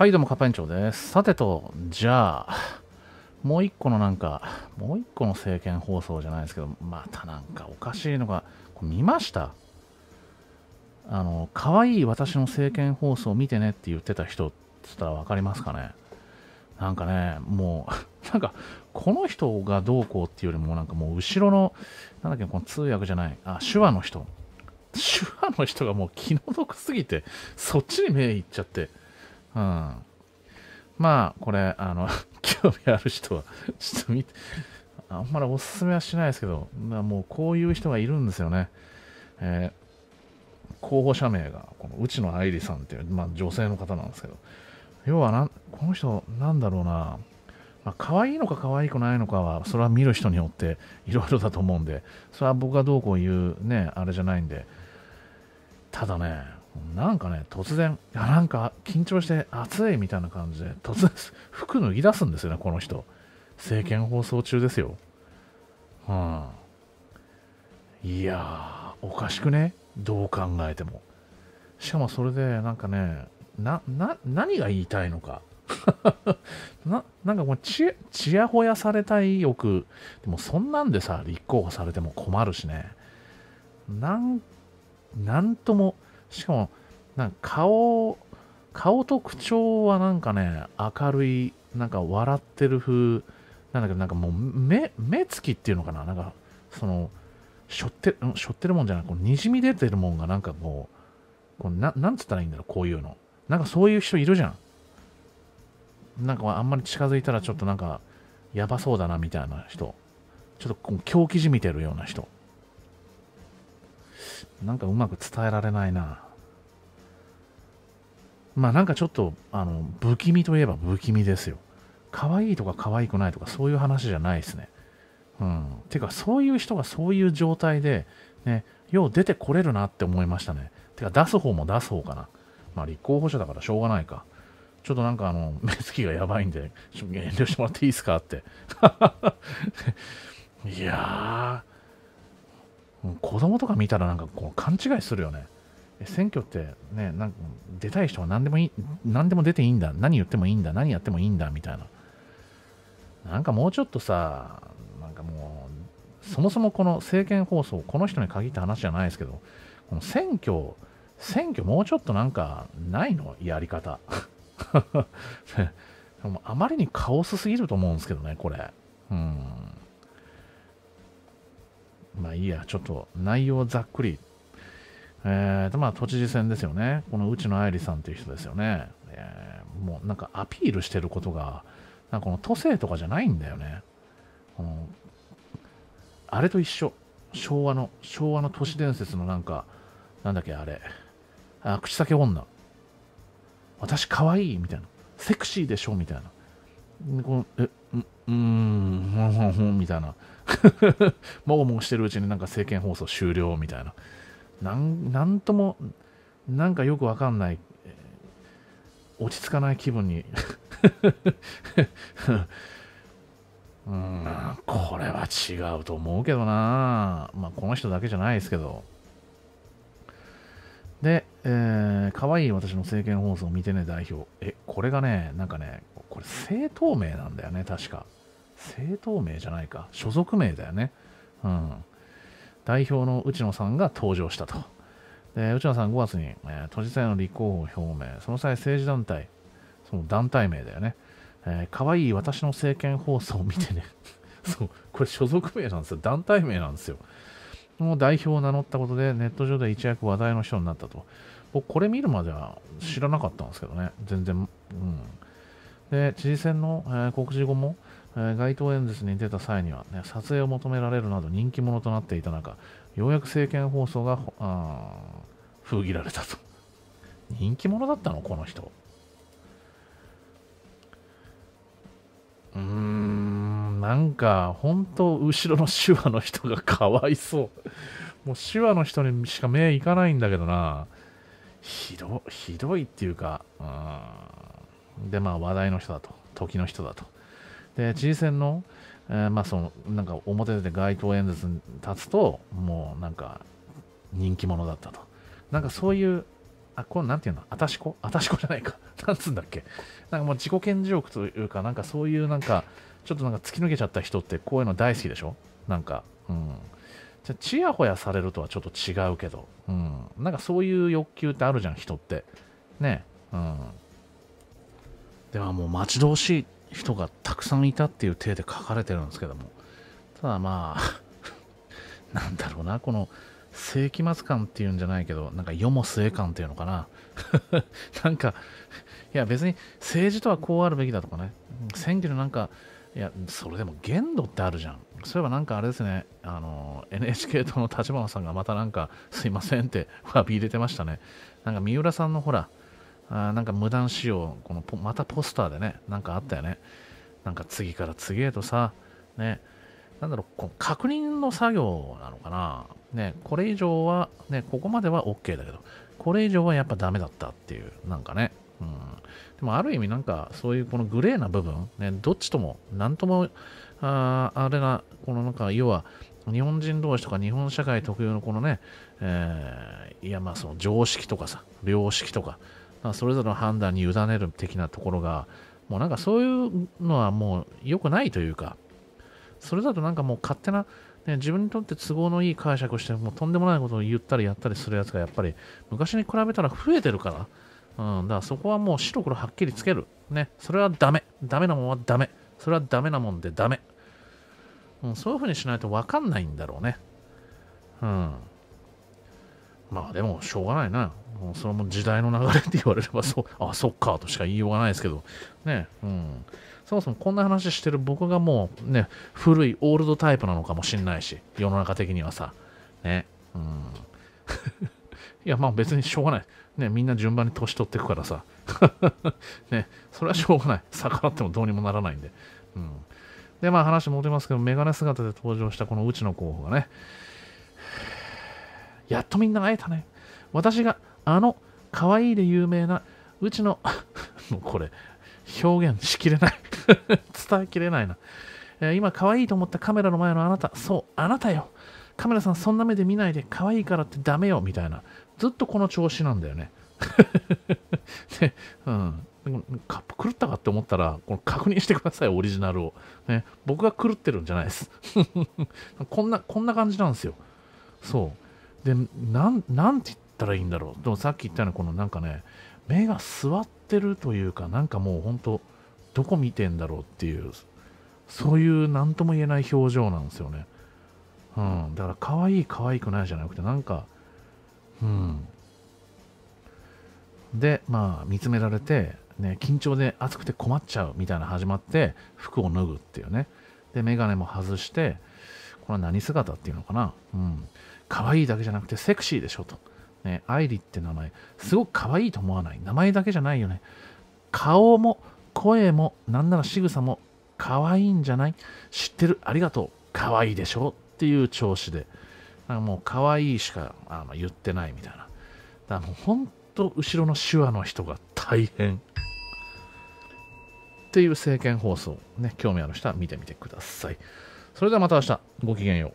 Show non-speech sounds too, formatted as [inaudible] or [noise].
はいどうもカパ園長ですさてとじゃあもう一個のなんかもう一個の政見放送じゃないですけどまたなんかおかしいのが見ましたあの可愛い私の政見放送見てねって言ってた人っつったら分かりますかねなんかねもう [laughs] なんかこの人がどうこうっていうよりもなんかもう後ろのなんだっけこの通訳じゃないあ手話の人手話の人がもう気の毒すぎてそっちに目いっちゃってうん。まあ、これ、あの、[laughs] 興味ある人は、ちょっと見て、あんまりおすすめはしないですけど、もうこういう人がいるんですよね。えー、候補者名が、この内野愛理さんっていう、まあ、女性の方なんですけど、要はなん、この人、なんだろうな、まあ可愛いのか可愛くないのかは、それは見る人によっていろいろだと思うんで、それは僕がどうこう言うね、あれじゃないんで、ただね、なんかね、突然、あなんか緊張して暑いみたいな感じで、突然服脱ぎ出すんですよね、この人。政見放送中ですよ。うん。いやー、おかしくねどう考えても。しかもそれで、なんかね、な、な、何が言いたいのか。[laughs] な、なんかもうち、ちやほやされたい欲。でもそんなんでさ、立候補されても困るしね。なん、なんとも、しかも、なんか顔、顔と口調はなんかね、明るい、なんか笑ってる風なんだけど、なんかもう目、目つきっていうのかな、なんか、その、しょって、しょってるもんじゃない、こにじみ出てるもんがなんかもう、こななんつったらいいんだろう、こういうの。なんかそういう人いるじゃん。なんかあんまり近づいたらちょっとなんか、やばそうだなみたいな人。ちょっと狂気じみてるような人。なんかうまく伝えられないな。まあなんかちょっと、あの、不気味といえば不気味ですよ。可愛いとか可愛くないとかそういう話じゃないですね。うん。てか、そういう人がそういう状態で、ね、よう出てこれるなって思いましたね。てか、出す方も出す方かな。まあ立候補者だからしょうがないか。ちょっとなんかあの、目つきがやばいんで、遠慮してもらっていいですかって。[laughs] いや子供とか見たらなんかこう勘違いするよね。選挙ってね、なんか出たい人は何でもいい、何でも出ていいんだ、何言ってもいいんだ、何やってもいいんだ、みたいな。なんかもうちょっとさ、なんかもう、そもそもこの政見放送、この人に限った話じゃないですけど、この選挙、選挙もうちょっとなんかないのやり方。[laughs] あまりにカオスすぎると思うんですけどね、これ。うん。まあいいや、ちょっと内容ざっくり。えーと、まあ都知事選ですよね。この内野愛理さんっていう人ですよね。えー、もうなんかアピールしてることが、なんかこの都政とかじゃないんだよね。このあれと一緒。昭和の、昭和の都市伝説のなんか、なんだっけ、あれ。あ、口先女。私可愛いみたいな。セクシーでしょみたいな。えうん、ほんほんほんみたいな。[laughs] もごもごしてるうちになんか政見放送終了みたいな。なんなんとも、なんかよくわかんない、落ち着かない気分に [laughs] うん、これは違うと思うけどな。まあ、この人だけじゃないですけど。で、えー、可愛い私の政見放送を見てね代表。え、これがね、なんかね、これ政党名なんだよね、確か。政党名じゃないか。所属名だよね。うん。代表の内野さんが登場したと。で、内野さん5月に、えー、都知事選の立候補表明。その際政治団体、その団体名だよね。えー、わいい私の政見放送を見てね。[laughs] そう、これ所属名なんですよ。団体名なんですよ。の代表を名乗ったことでネット上で一躍話題の人になったと僕これ見るまでは知らなかったんですけどね全然、うん、で知事選の、えー、告示後も、えー、街頭演説に出た際には、ね、撮影を求められるなど人気者となっていた中ようやく政見放送が封切られたと [laughs] 人気者だったのこの人うんなんか、本当後ろの手話の人がかわいそう。[laughs] もう手話の人にしか目いかないんだけどな。ひど、ひどいっていうか、うん。で、まあ話題の人だと。時の人だと。で、知事選の、えー、まあその、なんか表で街頭演説に立つと、もうなんか、人気者だったと。なんかそういう、あ、これなんていうのあたしこあたしこじゃないか。[laughs] なんつうんだっけ。なんかもう自己顕示欲というか、なんかそういうなんか、ちょっとなんか突き抜けちゃった人ってこういうの大好きでしょなんか、うん。じゃちやほやされるとはちょっと違うけど、うん。なんかそういう欲求ってあるじゃん、人って。ね。うん。ではもう待ち遠しい人がたくさんいたっていう体で書かれてるんですけども。ただまあ [laughs] なんだろうな、この、世紀末感っていうんじゃないけど、なんか世も末感っていうのかな。[laughs] なんか、いや別に政治とはこうあるべきだとかね、選挙のなんか、いや、それでも限度ってあるじゃん。そういえばなんかあれですね、あの、NHK 党の立花さんがまたなんか、すいませんって [laughs] わび入れてましたね。なんか三浦さんのほら、あなんか無断使用、このまたポスターでね、なんかあったよね。なんか次から次へとさ、ね、なんだろう、この確認の作業なのかな。ね、これ以上は、ね、ここまでは OK だけど、これ以上はやっぱダメだったっていう、なんかね、うん、でもある意味なんかそういうこのグレーな部分、ね、どっちとも何ともああれなこのなんか要は日本人同士とか日本社会特有のこのね、えー、いやまあその常識とかさ良識とかそれぞれの判断に委ねる的なところがもうなんかそういうのはもう良くないというかそれだとなんかもう勝手な、ね、自分にとって都合のいい解釈をしてもうとんでもないことを言ったりやったりするやつがやっぱり昔に比べたら増えてるからうん、だからそこはもう白黒はっきりつける。ね。それはダメ。ダメなもんはダメ。それはダメなもんでダメ。うん、そういうふうにしないと分かんないんだろうね。うん。まあでも、しょうがないな。もうそれも時代の流れって言われれば、そう、あ、そっか、としか言いようがないですけど、ね、うん。そもそもこんな話してる僕がもうね、古いオールドタイプなのかもしんないし、世の中的にはさ、ね、うん。いや、まあ別にしょうがない。ね、みんな順番に年取っていくからさ。[laughs] ね、それはしょうがない。逆らってもどうにもならないんで。うん。で、まあ話戻りますけど、メガネ姿で登場したこのうちの候補がね、やっとみんな会えたね。私があの可愛いで有名なうちのもうこれ、表現しきれない [laughs] 伝えきれないな。えー、今、可愛いと思ったカメラの前のあなた、そう、あなたよ。カメラさん、そんな目で見ないで、可愛いからってダメよ、みたいな。ずっとこの調子なんだよね。[laughs] で、うん。カップ狂ったかって思ったら、この確認してください、オリジナルを。ね、僕が狂ってるんじゃないです。[laughs] こんな、こんな感じなんですよ。そう。で、なん、なんて言ったらいいんだろう。でもさっき言ったような、このなんかね、目が座ってるというか、なんかもう本当どこ見てんだろうっていう、そういう何とも言えない表情なんですよね。うん。だから、可愛い可愛くないじゃなくて、なんか、うん、でまあ見つめられて、ね、緊張で熱くて困っちゃうみたいな始まって服を脱ぐっていうねで眼鏡も外してこれは何姿っていうのかな、うん、可愛いだけじゃなくてセクシーでしょと、ね、アイリって名前すごく可愛いと思わない名前だけじゃないよね顔も声もなんなら仕草も可愛いんじゃない知ってるありがとう可愛いでしょっていう調子でかもう可愛いしかあの言ってないみたいな。だからもう本当後ろの手話の人が大変。っていう政見放送、ね、興味ある人は見てみてください。それではまた明日、ごきげんよう。